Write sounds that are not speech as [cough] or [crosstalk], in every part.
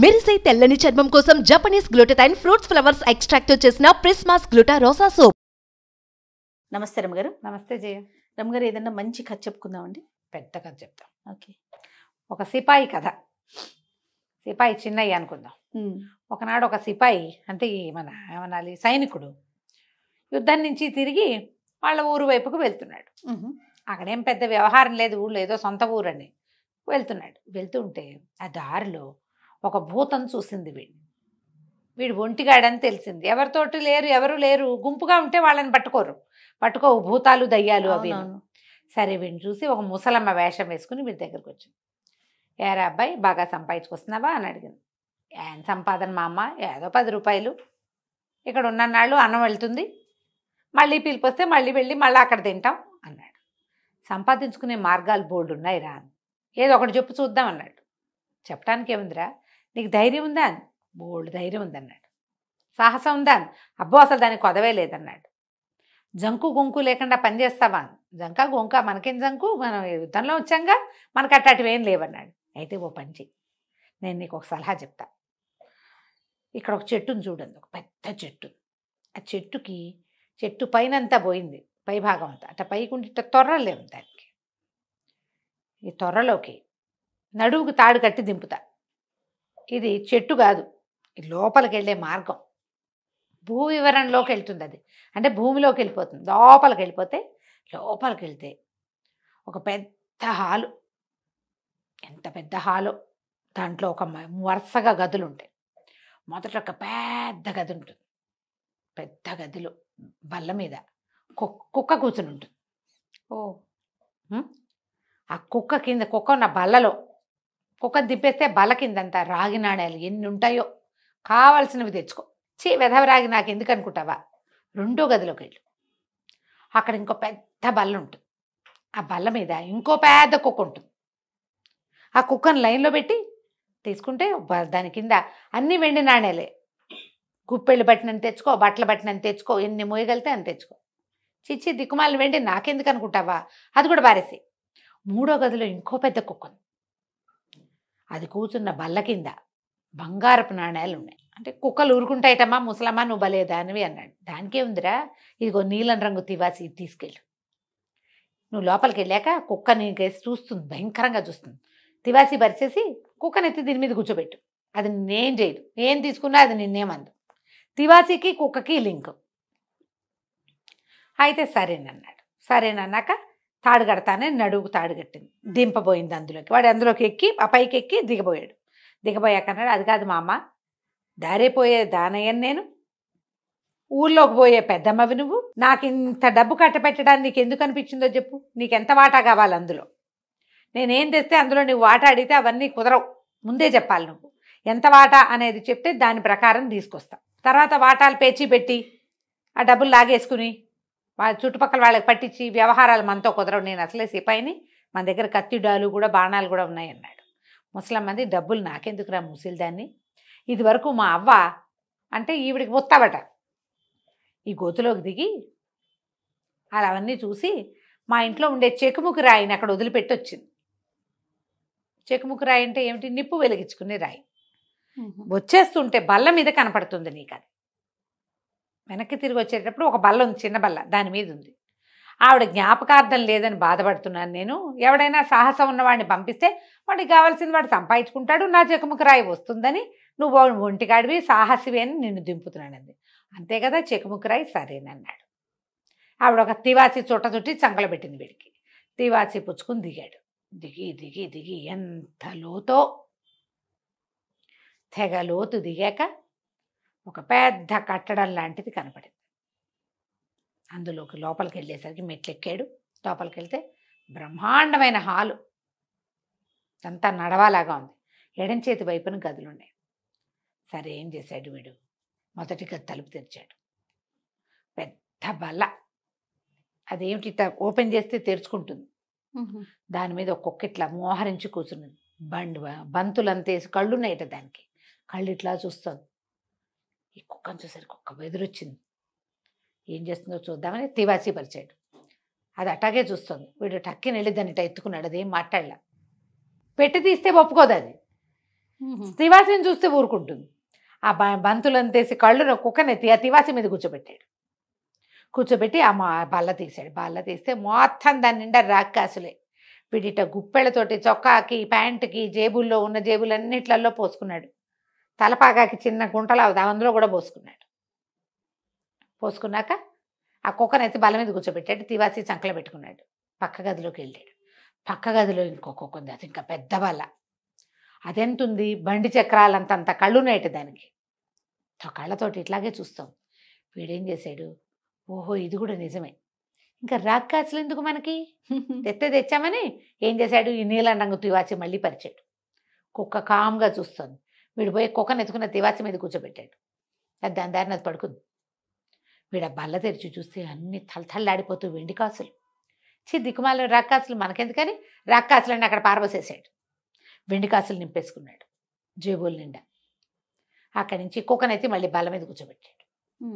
మెరిసే తెల్లని చర్మం కోసం Japanese glutathione fruits flowers extract చేసిన ప్రిస్మాస్ గ్లూటా రోసా సోప్ నమస్తే రమ్మగారు నమస్తే జయ రమ్మగారు ఏదన్నా మంచి కథ చెప్పుకుందామండి పెద్ద కథ చెప్తాం ఓకే ఒక సిపాయి కథ సిపాయి చిన్నయ్య అనుకుందాం ఒకనాడు ఒక సిపాయి అంటే మన ఏమనాలి సైనికుడు యుద్ధం నుంచి తిరిగి వాళ్ళ ఊరు వైపుకు వెళ్తున్నాడు అక్కడేం పెద్ద వ్యవహారం లేదు ఊళ్ళో ఏదో సొంత ఊరని వెళ్తున్నాడు వెళ్తుంటే ఆ దారిలో ఒక భూతం చూసింది వీడిని వీడు ఒంటిగాడని తెలిసింది ఎవరితోటి లేరు ఎవరు లేరు గుంపుగా ఉంటే వాళ్ళని పట్టుకోరు పట్టుకో భూతాలు దయ్యాలు అవి సరే వీడిని చూసి ఒక ముసలమ్మ వేషం వేసుకుని వీడి దగ్గరికి వచ్చింది ఏరా అబ్బాయి బాగా సంపాదించుకొస్తున్నావా అని అడిగింది ఏం సంపాదన మా అమ్మ ఏదో పది రూపాయలు ఇక్కడ ఉన్నన్నాళ్ళు అన్నం వెళ్తుంది మళ్ళీ పిలిపిస్తే మళ్ళీ వెళ్ళి మళ్ళీ అక్కడ తింటాం అన్నాడు సంపాదించుకునే మార్గాలు బోల్డ్ ఉన్నాయి రా ఏదో ఒకటి చెప్పు చూద్దాం అన్నాడు చెప్పడానికి ఏముందిరా నీకు ధైర్యం ఉందా బోల్డ్ ధైర్యం ఉందన్నాడు సాహసం ఉందా అబ్బో అసలు దానికి కొదవే లేదన్నాడు జంకు గొంకు లేకుండా పనిచేస్తావా జంక గొంక మనకేం జంకు మనం యుద్ధంలో వచ్చాంగా మనకు అట్టాటివి ఏం లేవన్నాడు అయితే ఓ పని చెయ్యి నేను నీకు ఒక సలహా చెప్తా ఇక్కడ ఒక చెట్టును చూడండి ఒక పెద్ద చెట్టు ఆ చెట్టుకి చెట్టు పైన అంతా పోయింది పై భాగం అంతా అట్ట పైకి ఉండి తొర్రలేము దానికి ఈ తొర్రలోకి నడువుకు తాడు కట్టి దింపుతా ఇది చెట్టు కాదు లోపలికి వెళ్ళే మార్గం భూ వివరణలోకి వెళ్తుంది అది అంటే భూమిలోకి వెళ్ళిపోతుంది లోపలికి వెళ్ళిపోతే లోపలికి వెళ్తే ఒక పెద్ద హాలు ఎంత పెద్ద హాలు దాంట్లో ఒక వరుసగా గదులు ఉంటాయి మొదట ఒక పెద్ద గది ఉంటుంది పెద్ద గదులు బల్ల మీద కుక్క కూర్చుని ఉంటుంది ఓ ఆ కుక్క కింద కుక్క ఉన్న బల్లలో కుక్క దిప్పేస్తే బలకిందంతా రాగి నాణ్యాలు ఎన్ని ఉంటాయో కావాల్సినవి తెచ్చుకో చీ రాగి నాకు ఎందుకు అనుకుంటావా రెండో గదిలోకి వెళ్ళు అక్కడ ఇంకో పెద్ద బల్ల ఉంటుంది ఆ బల్ల మీద ఇంకో పెద్ద కుక్క ఉంటుంది ఆ కుక్కను లైన్లో పెట్టి తీసుకుంటే దాని కింద అన్నీ వెండి నాణ్యాలే గుప్పెళ్ళు బట్టినని తెచ్చుకో బట్టలు బట్టినని తెచ్చుకో ఎన్ని మోయగలితే అని తెచ్చుకో చిచ్చి దిక్కుమాలను వెండి నాకెందుకు అనుకుంటావా అది కూడా బారేసి మూడో గదిలో ఇంకో పెద్ద కుక్క ఉంది అది కూర్చున్న బల్ల కింద బంగారపు నాణ్యాలు ఉన్నాయి అంటే కుక్కలు ఊరుకుంటాయటమ్మా ముసలమ్మా నువ్వు భలే దానివి అన్నాడు దానికే ఉందిరా ఇదిగో నీలం రంగు తివాసి తీసుకెళ్ళు నువ్వు లోపలికి వెళ్ళాక కుక్క నీకేసి చూస్తుంది భయంకరంగా చూస్తుంది తివాసి పరిచేసి కుక్కనెత్తి దీని మీద కూర్చోబెట్టు అది నేనేం చేయదు ఏం తీసుకున్నా అది నిన్నేమందు తివాసికి కుక్కకి లింక్ అయితే సరేనన్నాడు సరేనన్నాక తాడు కడతానని నడువు తాడు కట్టింది దింపబోయింది అందులోకి వాడు అందులోకి ఎక్కి ఆ పైకి ఎక్కి దిగబోయాడు దిగబోయాక అన్నాడు అది కాదు మా అమ్మ దారేపోయే దానయ్యని నేను ఊళ్ళోకి పోయే పెద్దమ్మవి నువ్వు నాకు ఇంత డబ్బు కట్టపెట్టడానికి నీకు ఎందుకు అనిపించిందో చెప్పు నీకు ఎంత వాటా కావాలి అందులో నేనేం తెస్తే అందులో నువ్వు వాటా అడిగితే అవన్నీ కుదరవు ముందే చెప్పాలి నువ్వు ఎంత వాటా అనేది చెప్తే దాని ప్రకారం తీసుకొస్తా తర్వాత వాటాలు పేచీ పెట్టి ఆ డబ్బులు లాగేసుకుని వాళ్ళ చుట్టుపక్కల వాళ్ళకి పట్టించి వ్యవహారాలు మనతో కుదరవు నేను అసలే సిపాయిని మన దగ్గర కత్తి డాలు కూడా బాణాలు కూడా ఉన్నాయన్నాడు మంది డబ్బులు నాకెందుకురా ముసిల్దాన్ని ఇది వరకు మా అవ్వ అంటే ఈవిడికి వస్తావట ఈ గోతులోకి దిగి అలా అవన్నీ చూసి మా ఇంట్లో ఉండే చెకుముకు రాయిని అక్కడ వదిలిపెట్టి వచ్చింది చెకుముకు రాయి అంటే ఏమిటి నిప్పు వెలిగించుకునే రాయి వచ్చేస్తుంటే బల్ల మీద కనపడుతుంది నీకు అది వెనక్కి తిరిగి వచ్చేటప్పుడు ఒక బల్ల ఉంది చిన్న బల్ల దాని మీద ఉంది ఆవిడ జ్ఞాపకార్థం లేదని బాధపడుతున్నాను నేను ఎవడైనా సాహసం ఉన్నవాడిని పంపిస్తే వాడికి కావాల్సింది వాడు సంపాదించుకుంటాడు నా చెకుముకి రాయి వస్తుందని నువ్వు ఒంటికాడివి సాహసివి అని నిన్ను దింపుతున్నానంది అంతే కదా చెకుముకి రాయి సరేనన్నాడు ఆవిడ ఒక తివాసి చుట్ట చుట్టి చంకల పెట్టింది వీడికి తివాసి పుచ్చుకుని దిగాడు దిగి దిగి దిగి ఎంత లోతో తెగ లోతు దిగాక ఒక పెద్ద కట్టడం లాంటిది కనపడింది అందులోకి లోపలికి వెళ్ళేసరికి మెట్లెక్కాడు లోపలికి వెళ్తే బ్రహ్మాండమైన హాలు అంతా నడవాలాగా ఉంది ఎడం చేతి వైపున గదులున్నాయి సరే ఏం చేశాడు వీడు మొదటిగా తలుపు తెరిచాడు పెద్ద బల్ల అదేమిటి ఓపెన్ చేస్తే తెరుచుకుంటుంది దాని మీద ఒక్కొక్క ఇట్లా మోహరించి కూర్చుని బండ్ బంతులంతేసి కళ్ళున్నాయట దానికి కళ్ళు ఇట్లా చూస్తుంది ఈ కుక్కను చూసరికి కుక్క బెదిరొచ్చింది ఏం చేస్తుందో చూద్దామని తివాసి పరిచాడు అది అటాగే చూస్తుంది వీడు టక్కిన వెళ్ళి దాన్ని ఎత్తుకున్నాడు అది ఏం మాట్లాడలా పెట్టి తీస్తే ఒప్పుకోదు అది తివాసిని చూస్తే ఊరుకుంటుంది ఆ తీసి కళ్ళు కుక్కనెత్తి ఆ తివాసి మీద కూర్చోబెట్టాడు కూర్చోబెట్టి ఆ మా బల్ల తీశాడు బల్ల తీస్తే మొత్తం దాని నిండా రాక్కాసులే వీడిట గుప్పెళ్ళతోటి చొక్కాకి ప్యాంటుకి జేబుల్లో ఉన్న జేబులన్నిట్లలో పోసుకున్నాడు తలపాకాకి చిన్న గుంటలు అవుతాయి అందులో కూడా పోసుకున్నాడు పోసుకున్నాక ఆ అయితే బల మీద కూర్చోబెట్టాడు తివాసి చంకలో పెట్టుకున్నాడు పక్క గదిలోకి వెళ్ళాడు పక్క గదిలో ఇంకో కుక్క ఉంది అది ఇంకా పెద్ద బల అదెంతుంది బండి చక్రాలంతంత కళ్ళున్నాయట దానికి కళ్ళతోటి ఇట్లాగే చూస్తాం వీడేం చేశాడు ఓహో ఇది కూడా నిజమే ఇంకా రాక్కాసులు ఎందుకు మనకి తెత్తే తెచ్చామని ఏం చేశాడు ఈ నీలం రంగు తివాచి మళ్ళీ పరిచాడు కుక్క కామ్గా చూస్తుంది వీడు పోయి కుక్కను ఎత్తుకున్న తివాసి మీద కూర్చోబెట్టాడు అది దాని దారిని అది పడుకుంది వీడు ఆ బల్ల తెరిచి చూస్తే అన్ని తలతల్లాడిపోతూ వెండి కాసులు చి దిక్కుమాల రక్కాసులు మనకెందుకని అని అక్కడ పారబోసేసాడు వెండి కాసులు నింపేసుకున్నాడు జేబుల నిండా అక్కడి నుంచి కుక్కనైతే మళ్ళీ బల్ల మీద కూర్చోబెట్టాడు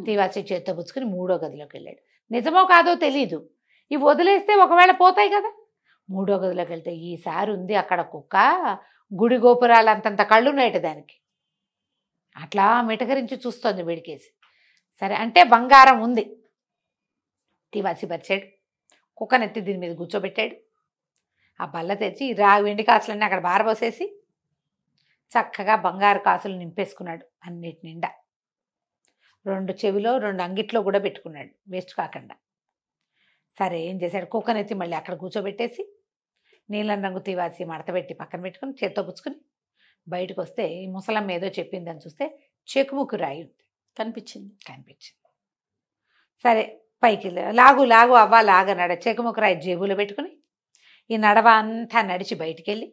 తీవాసి చేత్తో పుచ్చుకుని మూడో గదిలోకి వెళ్ళాడు నిజమో కాదో తెలీదు ఇవి వదిలేస్తే ఒకవేళ పోతాయి కదా మూడో గదిలోకి వెళ్తే ఈసారి ఉంది అక్కడ కుక్క గుడి గోపురాలు అంతంత కళ్ళు ఉన్నాయట దానికి అట్లా మిటకరించి చూస్తోంది వీడికేసి సరే అంటే బంగారం ఉంది తీవాసిపరిచాడు కుక్కనెత్తి దీని మీద కూర్చోబెట్టాడు ఆ బల్ల తెచ్చి రా వెండి కాసులన్నీ అక్కడ బారబోసేసి చక్కగా బంగారు కాసులు నింపేసుకున్నాడు అన్నిటి నిండా రెండు చెవిలో రెండు అంగిట్లో కూడా పెట్టుకున్నాడు వేస్ట్ కాకుండా సరే ఏం చేశాడు కుక్కనెత్తి మళ్ళీ అక్కడ కూర్చోబెట్టేసి నీలం రంగు తీవాసి మడతపెట్టి పక్కన పెట్టుకుని చేత్తో పుచ్చుకుని బయటకు వస్తే ఈ ముసలమ్మ ఏదో చెప్పిందని చూస్తే చెకుముకు రాయి ఉంది కనిపించింది కనిపించింది సరే పైకి లాగు లాగు అవ్వా నడ చెకుముకు రాయి జేబులో పెట్టుకుని ఈ నడవ అంతా నడిచి బయటికి వెళ్ళి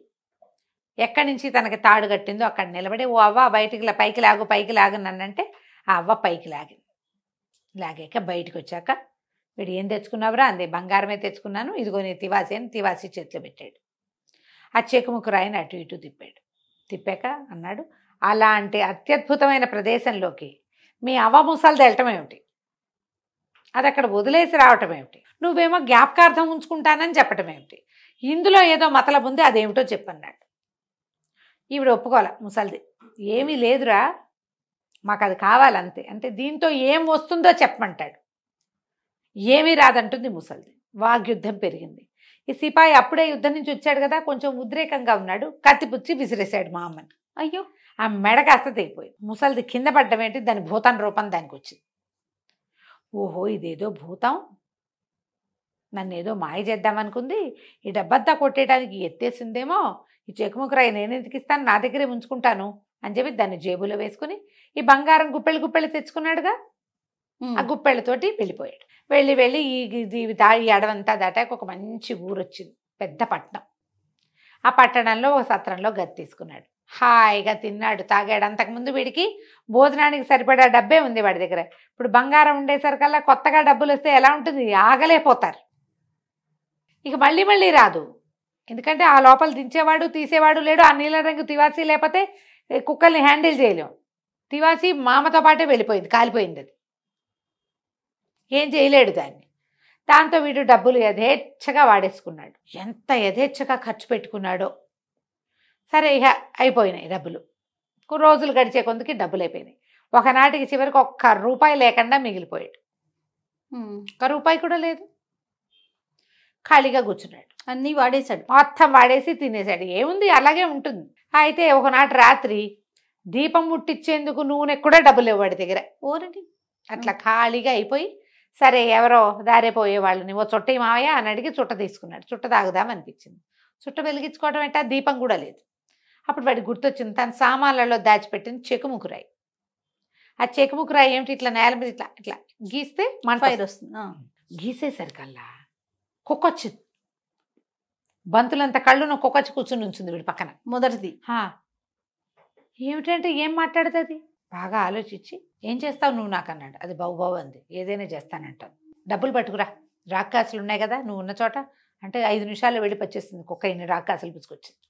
ఎక్కడి నుంచి తనకి తాడు కట్టిందో అక్కడ నిలబడి ఓ అవ్వ బయటికి పైకి లాగు పైకి లాగు నన్నంటే ఆ అవ్వ పైకి లాగింది లాగాక బయటకు వచ్చాక వీడు ఏం తెచ్చుకున్నావురా అంది బంగారమే తెచ్చుకున్నాను ఇదిగో నీ తివాసి అని తివాసి చేతిలో పెట్టాడు ఆ చెకుముకు రాయిని అటు ఇటు తిప్పాడు తిప్పాక అన్నాడు అలాంటి అత్యద్భుతమైన ప్రదేశంలోకి మీ అవ్వ ముసాలు తెలటం ఏమిటి అది అక్కడ వదిలేసి రావటం ఏమిటి నువ్వేమో జ్ఞాపకార్థం ఉంచుకుంటానని చెప్పటం ఏమిటి ఇందులో ఏదో మతలబు ఉంది అదేమిటో చెప్పన్నాడు ఈవిడ ఒప్పుకోలే ముసలిది ఏమీ లేదురా మాకు అది కావాలంతే అంటే దీంతో ఏం వస్తుందో చెప్పమంటాడు ఏమీ రాదంటుంది ముసల్ది వాగ్యుద్ధం పెరిగింది ఈ సిపాయి అప్పుడే యుద్ధం నుంచి వచ్చాడు కదా కొంచెం ఉద్రేకంగా ఉన్నాడు కత్తిపుచ్చి విసిరేశాడు మా అమ్మని అయ్యో ఆ మెడ కాస్త తెగిపోయింది ముసల్ది కింద పడ్డం ఏంటి దాని భూతాన్ రూపం దానికి వచ్చింది ఓహో ఇదేదో భూతం నన్ను ఏదో మాయ చేద్దామనుకుంది ఈ డబ్బంతా కొట్టేయడానికి ఎత్తేసిందేమో ఈ చెక్కుముకరాయి నేను ఎందుకు ఇస్తాను నా దగ్గరే ఉంచుకుంటాను అని చెప్పి దాన్ని జేబులో వేసుకుని ఈ బంగారం గుప్పెళ్ళి గుప్పెళ్ళి తెచ్చుకున్నాడుగా ఆ గుప్పెళ్ళతోటి వెళ్ళిపోయాడు వెళ్ళి వెళ్ళి ఈ ఈ అడవంతా దాటాక ఒక మంచి ఊరు వచ్చింది పెద్ద పట్టణం ఆ పట్టణంలో ఒక సత్రంలో గది తీసుకున్నాడు హాయిగా తిన్నాడు తాగాడు అంతకుముందు వీడికి భోజనానికి సరిపడా డబ్బే ఉంది వాడి దగ్గర ఇప్పుడు బంగారం ఉండేసరికల్లా కొత్తగా డబ్బులు వస్తే ఎలా ఉంటుంది ఆగలేకపోతారు ఇక మళ్ళీ మళ్ళీ రాదు ఎందుకంటే ఆ లోపల దించేవాడు తీసేవాడు లేడు ఆ నీళ్ళ రంగు తివాసి లేకపోతే కుక్కల్ని హ్యాండిల్ చేయలేం తివాసి మామతో పాటే వెళ్ళిపోయింది కాలిపోయింది అది ఏం చేయలేడు దాన్ని దాంతో వీడు డబ్బులు యథేచ్ఛగా వాడేసుకున్నాడు ఎంత యథేచ్ఛగా ఖర్చు పెట్టుకున్నాడో సరే ఇక అయిపోయినాయి డబ్బులు రోజులు గడిచే కొందుకి డబ్బులు అయిపోయినాయి ఒకనాటికి చివరికి ఒక్క రూపాయి లేకుండా మిగిలిపోయాడు ఒక్క రూపాయి కూడా లేదు ఖాళీగా కూర్చున్నాడు అన్నీ వాడేశాడు మొత్తం వాడేసి తినేశాడు ఏముంది అలాగే ఉంటుంది అయితే ఒకనాటి రాత్రి దీపం ముట్టించేందుకు నూనె కూడా డబ్బులు ఇవ్వడి దగ్గర ఓరండి అట్లా ఖాళీగా అయిపోయి సరే ఎవరో దారిపోయే వాళ్ళని ఓ చుట్ట మావయ్య అని అడిగి చుట్ట తీసుకున్నాడు చుట్ట తాగుదాం అనిపించింది చుట్ట వెలిగించుకోవడం ఏంటా దీపం కూడా లేదు అప్పుడు వాడికి గుర్తొచ్చింది తన సామాన్లలో దాచిపెట్టిన చెకుముకురాయి ఆ చెకుముకురాయి ఏమిటి ఇట్లా నేల మీద ఇట్లా ఇట్లా గీస్తే మన ఫైర్ వస్తుంది గీసేసరికల్లా కుక్కొచ్చి బంతులంత కళ్ళును కుక్కొచ్చి కూర్చుని ఉంచుంది వీడి పక్కన మొదటిది ఏమిటంటే ఏం మాట్లాడుతుంది బాగా ఆలోచించి ఏం చేస్తావు నువ్వు నాకు అన్నాడు అది బావు అంది ఏదైనా చేస్తానంటాను డబ్బులు పట్టుకురా రాక్కాసులు ఉన్నాయి కదా నువ్వు ఉన్న చోట అంటే ఐదు నిమిషాలు వెళ్ళి పచ్చేసింది కుక్క ఇన్ని రాక్కాసులు పుచ్చుకొచ్చింది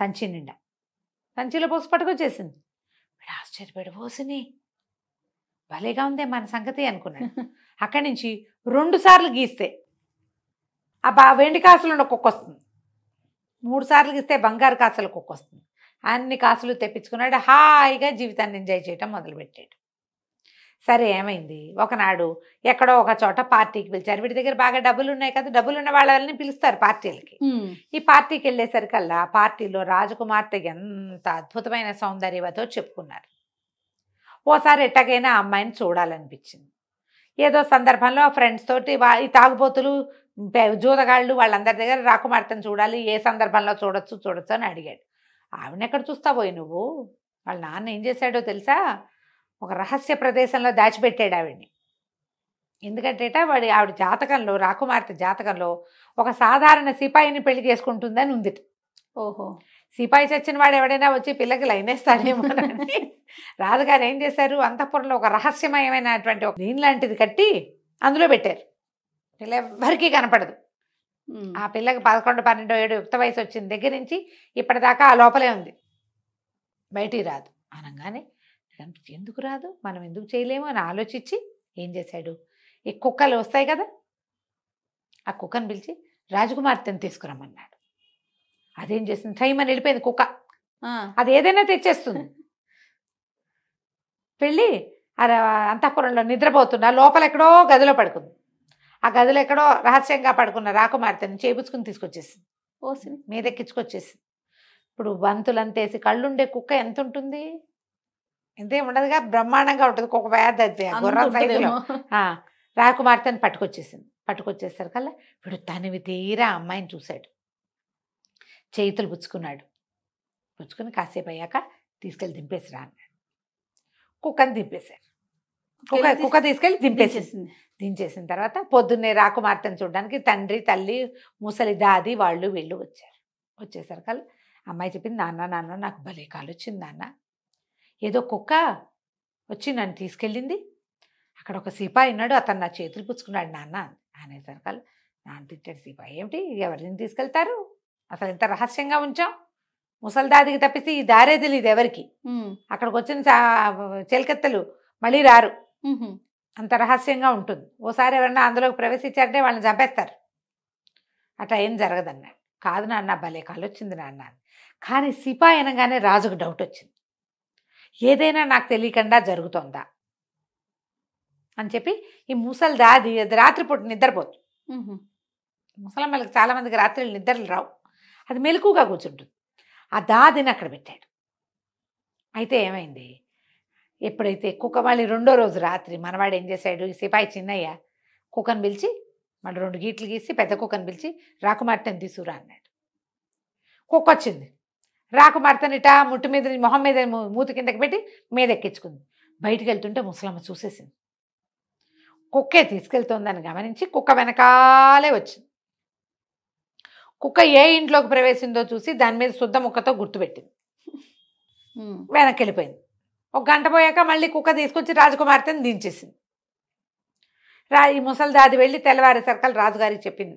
సంచి నిండా సంచిలో పోసి పట్టుకొచ్చేసింది వీడు ఆశ్చర్యపడి పోసిని భలేగా ఉందే మన సంగతి అనుకున్నాడు [laughs] అక్కడి నుంచి రెండు సార్లు గీస్తే ఆ బా వెండి కాసులు ఉన్న కుక్క వస్తుంది మూడు సార్లు గీస్తే బంగారు కాసుల కుక్క వస్తుంది అన్ని కాసులు తెప్పించుకున్నాడు హాయిగా జీవితాన్ని ఎంజాయ్ చేయటం మొదలుపెట్టాడు సరే ఏమైంది ఒకనాడు ఎక్కడో ఒక చోట పార్టీకి పిలిచారు వీటి దగ్గర బాగా డబ్బులు ఉన్నాయి కదా డబ్బులు ఉన్న వాళ్ళని పిలుస్తారు పార్టీలకి ఈ పార్టీకి వెళ్ళేసరికల్లా పార్టీలో రాజకుమార్తె ఎంత అద్భుతమైన సౌందర్యవతో చెప్పుకున్నారు ఓసారి ఎట్టగైనా అమ్మాయిని చూడాలనిపించింది ఏదో సందర్భంలో ఫ్రెండ్స్ తోటి ఈ తాగుబోతులు జూదగాళ్ళు వాళ్ళందరి దగ్గర రాకుమార్తెను చూడాలి ఏ సందర్భంలో చూడొచ్చు చూడొచ్చు అని అడిగాడు చూస్తా చూస్తావోయి నువ్వు వాళ్ళ నాన్న ఏం చేశాడో తెలుసా ఒక రహస్య ప్రదేశంలో దాచిపెట్టాడు ఆవిడ్ని ఎందుకంటేట వాడి ఆవిడ జాతకంలో రాకుమార్తె జాతకంలో ఒక సాధారణ సిపాయిని పెళ్లి చేసుకుంటుందని ఉంది ఓహో సిపాయి చచ్చిన వాడు ఎవడైనా వచ్చి పిల్లకి లైనేస్తాడేమో రాజుగారు ఏం చేశారు అంతఃపురంలో ఒక రహస్యమయమైనటువంటి ఒక దీని లాంటిది కట్టి అందులో పెట్టారు పిల్ల ఎవ్వరికీ కనపడదు ఆ పిల్లకి పదకొండు పన్నెండు ఏడు యుక్త వయసు వచ్చిన దగ్గర నుంచి ఇప్పటిదాకా ఆ లోపలే ఉంది బయటికి రాదు అనగానే ఎందుకు రాదు మనం ఎందుకు చేయలేము అని ఆలోచించి ఏం చేశాడు ఈ కుక్కలు వస్తాయి కదా ఆ కుక్కను పిలిచి రాజకుమార్తెను తీసుకురమ్మన్నాడు అదేం చేస్తుంది థైమని వెళ్ళిపోయింది కుక్క అది ఏదైనా తెచ్చేస్తుంది [laughs] పెళ్ళి అంతఃపురంలో నిద్రపోతున్నా లోపల ఎక్కడో గదిలో పడుకుంది ఆ గదిలో ఎక్కడో రహస్యంగా పడుకున్న రాకుమార్తెను చేపించుకుని తీసుకొచ్చేసింది మీద ఎక్కించుకొచ్చేసింది ఇప్పుడు బంతులంతేసి కళ్ళుండే కుక్క ఎంత ఉంటుంది ఇంతే ఉండదుగా బ్రహ్మాండంగా ఉంటుంది కుక్క పేద గుర్రం సైజులో రాకుమార్తెను పట్టుకొచ్చేసింది పట్టుకొచ్చేసరికల్లా ఇప్పుడు తనివి తీరా అమ్మాయిని చూశాడు చేతులు పుచ్చుకున్నాడు పుచ్చుకుని కాసేపు అయ్యాక తీసుకెళ్ళి దింపేసి అన్నాడు కుక్కని దింపేశారు కుక్క కుక్క తీసుకెళ్ళి దింపేసేసింది దించేసిన తర్వాత పొద్దున్నే రాకుమార్తెను చూడడానికి తండ్రి తల్లి ముసలి దాది వాళ్ళు వీళ్ళు వచ్చారు వచ్చేసరికి అమ్మాయి చెప్పింది నాన్న నాన్న నాకు భలే కాలు వచ్చింది నాన్న ఏదో కుక్క వచ్చి నన్ను తీసుకెళ్ళింది అక్కడ ఒక సిపాయి ఉన్నాడు అతను నా చేతులు పుచ్చుకున్నాడు నాన్న అనేసరికి నాన్న తిట్టాడు సిపాయి ఏమిటి ఎవరిని తీసుకెళ్తారు అసలు ఇంత రహస్యంగా ఉంచాం ముసలిదాదికి తప్పిస్తే ఈ దారే తెలియదు ఎవరికి అక్కడికి వచ్చిన చెలికత్తలు మళ్ళీ రారు అంత రహస్యంగా ఉంటుంది ఓసారి ఎవరన్నా అందులోకి ప్రవేశించారంటే వాళ్ళని చంపేస్తారు అట్లా ఏం జరగదన్నాడు కాదు నాన్న భలే కాలు వచ్చింది నాన్న కానీ సిపాయి అనగానే రాజుకు డౌట్ వచ్చింది ఏదైనా నాకు తెలియకుండా జరుగుతోందా అని చెప్పి ఈ ముసలి దాది రాత్రిపూట నిద్రపోదు ముసలమ్మలకి చాలామందికి రాత్రులు నిద్రలు రావు అది మెలకుగా కూర్చుంటుంది ఆ దాదిని అక్కడ పెట్టాడు అయితే ఏమైంది ఎప్పుడైతే కుక్క మళ్ళీ రెండో రోజు రాత్రి మనవాడు ఏం చేశాడు ఈ సిపాయి చిన్నయ్య కుక్కను పిలిచి మళ్ళీ రెండు గీట్లు గీసి పెద్ద కుక్కను పిలిచి రాకుమార్తెను తీసుకురా అన్నాడు కుక్క వచ్చింది రాకుమార్తెనిట ముట్టు మీద మొహం మీద మూతి కిందకి పెట్టి మీద ఎక్కించుకుంది బయటికి వెళ్తుంటే ముసలమ్మ చూసేసింది కుక్కే తీసుకెళ్తోందని గమనించి కుక్క వెనకాలే వచ్చింది కుక్క ఏ ఇంట్లోకి ప్రవేశిందో చూసి దాని మీద శుద్ధ ముక్కతో గుర్తుపెట్టింది వెనక్కి వెళ్ళిపోయింది ఒక గంట పోయాక మళ్ళీ కుక్క తీసుకొచ్చి రాజకుమార్తెని దించేసింది రా ఈ ముసలిదాది వెళ్ళి తెల్లవారేసరికల్ రాజుగారికి చెప్పింది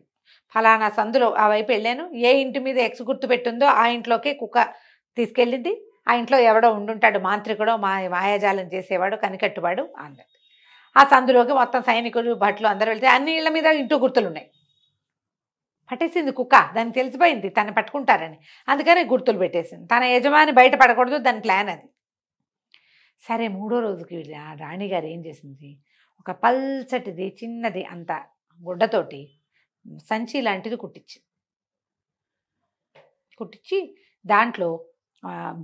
ఫలానా సందులో ఆ వైపు వెళ్ళాను ఏ ఇంటి మీద ఎక్స్ గుర్తు పెట్టిందో ఆ ఇంట్లోకి కుక్క తీసుకెళ్ళింది ఆ ఇంట్లో ఎవడో ఉండుంటాడు మాంత్రికుడో మా మాయాజాలం చేసేవాడు కనికట్టువాడు అన్నది ఆ సందులోకి మొత్తం సైనికులు భట్లు అందరూ వెళ్తే అన్ని ఇళ్ళ మీద ఇంటూ గుర్తులు ఉన్నాయి పట్టేసింది కుక్క దాన్ని తెలిసిపోయింది తను పట్టుకుంటారని అందుకని గుర్తులు పెట్టేసింది తన యజమాని బయట పడకూడదు దాని ప్లాన్ అది సరే మూడో రోజుకి ఆ రాణిగారు ఏం చేసింది ఒక పల్చటిది చిన్నది అంత గుడ్డతోటి సంచి లాంటిది కుట్టించింది కుట్టించి దాంట్లో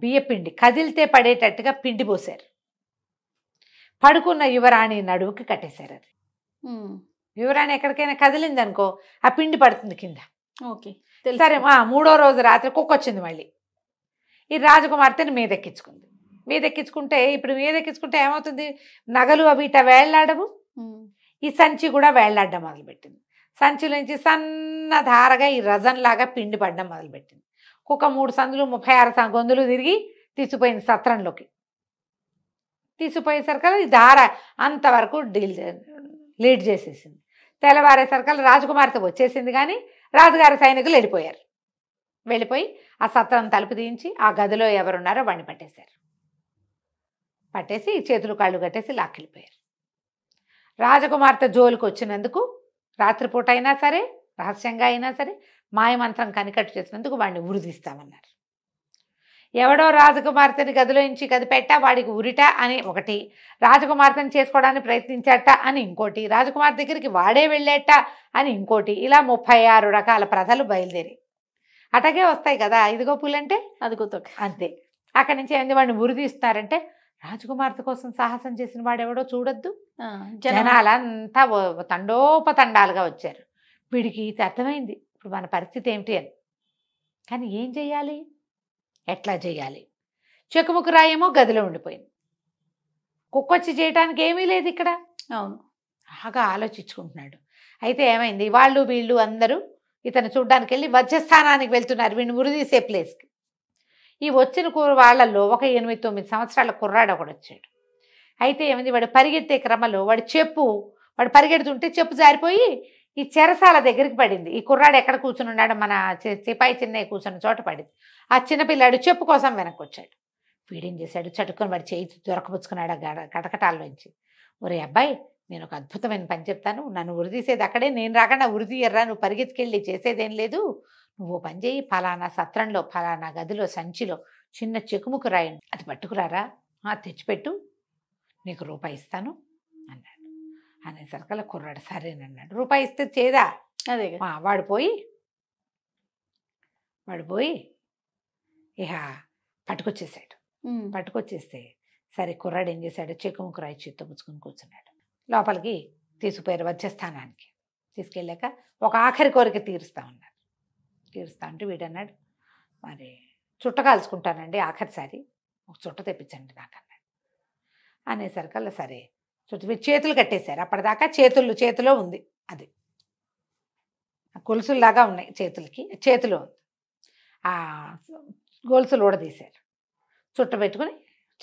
బియ్యపిండి కదిలితే పడేటట్టుగా పిండి పోశారు పడుకున్న యువరాణి నడువుకి కట్టేశారు అది యువరాణి ఎక్కడికైనా కదిలింది అనుకో ఆ పిండి పడుతుంది కింద ఓకే సరే మూడో రోజు రాత్రి కుక్క వచ్చింది మళ్ళీ ఈ రాజకుమార్తెని ఎక్కించుకుంది మీద ఎక్కించుకుంటే ఇప్పుడు మీద ఎక్కించుకుంటే ఏమవుతుంది నగలు అవి ఇట వేళ్లాడవు ఈ సంచి కూడా వేళ్లాడడం మొదలుపెట్టింది సంచి నుంచి సన్నధారగా ఈ ఈ లాగా పిండి పడడం మొదలుపెట్టింది కుక్క మూడు సందులు ముప్పై ఆరు గొందులు తిరిగి తీసిపోయింది సత్రంలోకి తీసిపోయేసరికి దార అంతవరకు డీల్ లీడ్ చేసేసింది తెల్లవారేసరికి రాజకుమార్తె వచ్చేసింది కానీ రాజుగారి సైనికులు వెళ్ళిపోయారు వెళ్ళిపోయి ఆ సత్రం తలుపు తీయించి ఆ గదిలో ఎవరున్నారో వండి పట్టేశారు పట్టేసి చేతులు కాళ్ళు కట్టేసి లాక్కెళ్ళిపోయారు రాజకుమార్తె జోలికి వచ్చినందుకు రాత్రిపూట అయినా సరే రహస్యంగా అయినా సరే మాయమంత్రం కనికట్టు చేసినందుకు వాడిని ఉరిదిస్తామన్నారు ఎవడో రాజకుమార్తెని గదిలో నుంచి గదిపెట్టా వాడికి ఉరిట అని ఒకటి రాజకుమార్తెను చేసుకోవడానికి ప్రయత్నించట అని ఇంకోటి రాజకుమార్ దగ్గరికి వాడే వెళ్ళేట అని ఇంకోటి ఇలా ముప్పై ఆరు రకాల ప్రథలు బయలుదేరి అటకే వస్తాయి కదా ఐదుగో పూలంటే అదిగో అంతే అక్కడి నుంచి ఏంటి వాడిని ఉరిదిస్తున్నారంటే రాజకుమార్తె కోసం సాహసం చేసిన వాడెవడో చూడొద్దు జనాలంతా తండోపతండాలుగా వచ్చారు వీడికి ఇది అర్థమైంది ఇప్పుడు మన పరిస్థితి ఏమిటి అని కానీ ఏం చేయాలి ఎట్లా చేయాలి చెక్కుముకు రాయేమో గదిలో ఉండిపోయింది కుక్కొచ్చి చేయటానికి ఏమీ లేదు ఇక్కడ అవును బాగా ఆలోచించుకుంటున్నాడు అయితే ఏమైంది వాళ్ళు వీళ్ళు అందరూ ఇతను చూడ్డానికి వెళ్ళి మధ్యస్థానానికి వెళ్తున్నారు వీడిని మురిదీసే ప్లేస్కి ఈ వచ్చిన వాళ్ళల్లో ఒక ఎనిమిది తొమ్మిది సంవత్సరాల కుర్రాడు ఒకడు వచ్చాడు అయితే ఏమైంది వాడు పరిగెత్తే క్రమంలో వాడు చెప్పు వాడు పరిగెడుతుంటే చెప్పు జారిపోయి ఈ చెరసాల దగ్గరికి పడింది ఈ కుర్రాడు ఎక్కడ కూర్చుని ఉన్నాడు మన సిపాయి చిన్నయ్య కూర్చున్న చోట పడింది ఆ చిన్నపిల్లాడు చెప్పు కోసం వెనక్కి వచ్చాడు వీడేం చేశాడు చటుకొని వాడు చేయి దొరకపుచ్చుకున్నాడు నుంచి ఒరే అబ్బాయి నేను ఒక అద్భుతమైన పని చెప్తాను నన్ను ఉరిదీసేది అక్కడే నేను రాకుండా ఉరిదీయర్రా నువ్వు పరిగెత్తుకెళ్ళి చేసేదేం లేదు నువ్వు పని చేయి ఫలానా సత్రంలో ఫలానా గదిలో సంచిలో చిన్న చెక్కుముకు రాయండి అది పట్టుకురారా తెచ్చిపెట్టు నీకు రూపాయి ఇస్తాను అన్నాడు అలా కుర్రాడు సరేనన్నాడు రూపాయి ఇస్తే చేదా అదే వాడు పోయి వాడు పోయి ఇహ పట్టుకొచ్చేసాడు పట్టుకొచ్చేస్తే సరే కుర్రాడు ఏం చేశాడు చెక్కుముకు రాయి చేత్తో పుచ్చుకొని కూర్చున్నాడు లోపలికి తీసుకుపోయారు వచ్చే స్థానానికి తీసుకెళ్ళాక ఒక ఆఖరి కోరిక తీరుస్తా ఉన్నాడు తీరుస్తా అంటే వీడన్నాడు మరి చుట్ట కాల్చుకుంటానండి ఆఖరిసారి ఒక చుట్ట తెప్పించండి నాకు అన్నాడు అలా సరే చుట్ట మీరు చేతులు కట్టేశారు అప్పటిదాకా చేతులు చేతిలో ఉంది అది గొలుసుల్లాగా ఉన్నాయి చేతులకి చేతిలో ఉంది ఆ గొలుసులు ఊడదీశారు చుట్ట పెట్టుకుని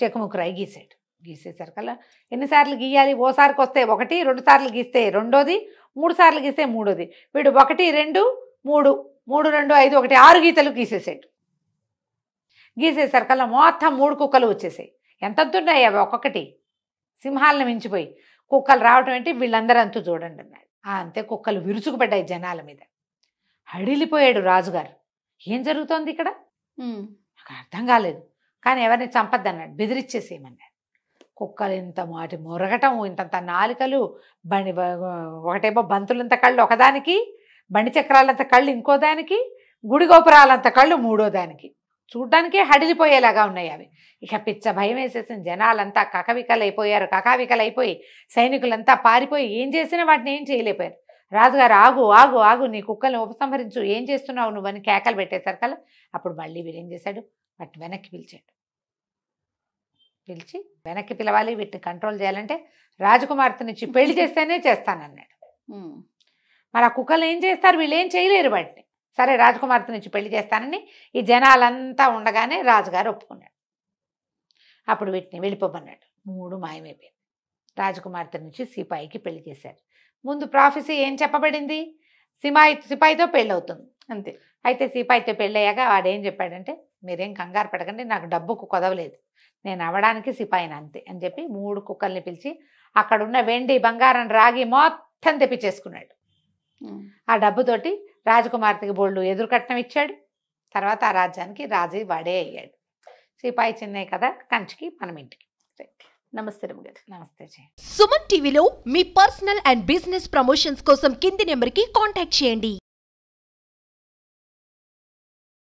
చెక్కుముక్కు రాయి గీసాడు అలా ఎన్నిసార్లు గీయాలి ఓసారికి వస్తే ఒకటి రెండు సార్లు గీస్తే రెండోది మూడు సార్లు గీస్తే మూడోది వీడు ఒకటి రెండు మూడు మూడు రెండు ఐదు ఒకటి ఆరు గీతలు గీసేసాడు గీసేసరికల్లా మొత్తం మూడు కుక్కలు వచ్చేసాయి ఎంత ఉన్నాయి అవి ఒక్కొక్కటి సింహాలను మించిపోయి కుక్కలు రావటం ఏంటి వీళ్ళందరూ అంతూ చూడండి అన్నాడు అంతే కుక్కలు విరుచుకుపడ్డాయి జనాల మీద హడిలిపోయాడు రాజుగారు ఏం జరుగుతోంది ఇక్కడ నాకు అర్థం కాలేదు కానీ ఎవరిని చంపద్దు అన్నాడు బెదిరిచ్చేసేయమన్నాడు కుక్కలు ఇంత మాటి మొరగటం ఇంతంత నాలికలు బండి ఒకటేమో బంతులు ఇంత కళ్ళు ఒకదానికి బండి చక్రాలంత కళ్ళు ఇంకో దానికి గుడి గోపురాలంత కళ్ళు మూడో దానికి చూడ్డానికే హడిలిపోయేలాగా ఉన్నాయి అవి ఇక పిచ్చ భయం వేసేసిన జనాలంతా కకవికలైపోయారు కకావికలైపోయి సైనికులంతా పారిపోయి ఏం చేసినా వాటిని ఏం చేయలేకపోయారు రాజుగారు ఆగు ఆగు ఆగు నీ కుక్కల్ని ఉపసంహరించు ఏం చేస్తున్నావు నువ్వని కేకలు పెట్టేశారు కదా అప్పుడు మళ్ళీ వీరేం చేశాడు వాటిని వెనక్కి పిలిచాడు పిలిచి వెనక్కి పిలవాలి వీటిని కంట్రోల్ చేయాలంటే నుంచి పెళ్లి చేస్తేనే చేస్తానన్నాడు మరి ఆ కుక్కలు ఏం చేస్తారు వీళ్ళు ఏం చేయలేరు వాటిని సరే రాజకుమార్తె నుంచి పెళ్లి చేస్తానని ఈ జనాలంతా ఉండగానే రాజుగారు ఒప్పుకున్నాడు అప్పుడు వీటిని వెళ్ళిపోమన్నాడు మూడు మాయమైపోయింది రాజకుమార్తె నుంచి సిపాయికి పెళ్లి చేశారు ముందు ప్రాఫెసీ ఏం చెప్పబడింది సిమాయి సిపాయితో పెళ్ళవుతుంది అంతే అయితే సిపాయితో పెళ్ళయ్యాక వాడేం చెప్పాడంటే మీరేం కంగారు పడకండి నాకు డబ్బుకు కొదవలేదు నేను అవ్వడానికి సిపాయిని అంతే అని చెప్పి మూడు కుక్కల్ని పిలిచి అక్కడున్న వెండి బంగారం రాగి మొత్తం తెప్పించేసుకున్నాడు ఆ డబ్బుతోటి రాజకుమార్తెకి బోళ్ళు ఎదురుకట్నం ఇచ్చాడు తర్వాత ఆ రాజ్యానికి రాజీ వాడే అయ్యాడు సిపాయి చిన్నయ్య కదా కంచికి మనం ఇంటికి నమస్తే గారు నమస్తే సుమన్ టీవీలో మీ పర్సనల్ అండ్ బిజినెస్ ప్రమోషన్స్ కోసం కింది నెంబర్కి కాంటాక్ట్ చేయండి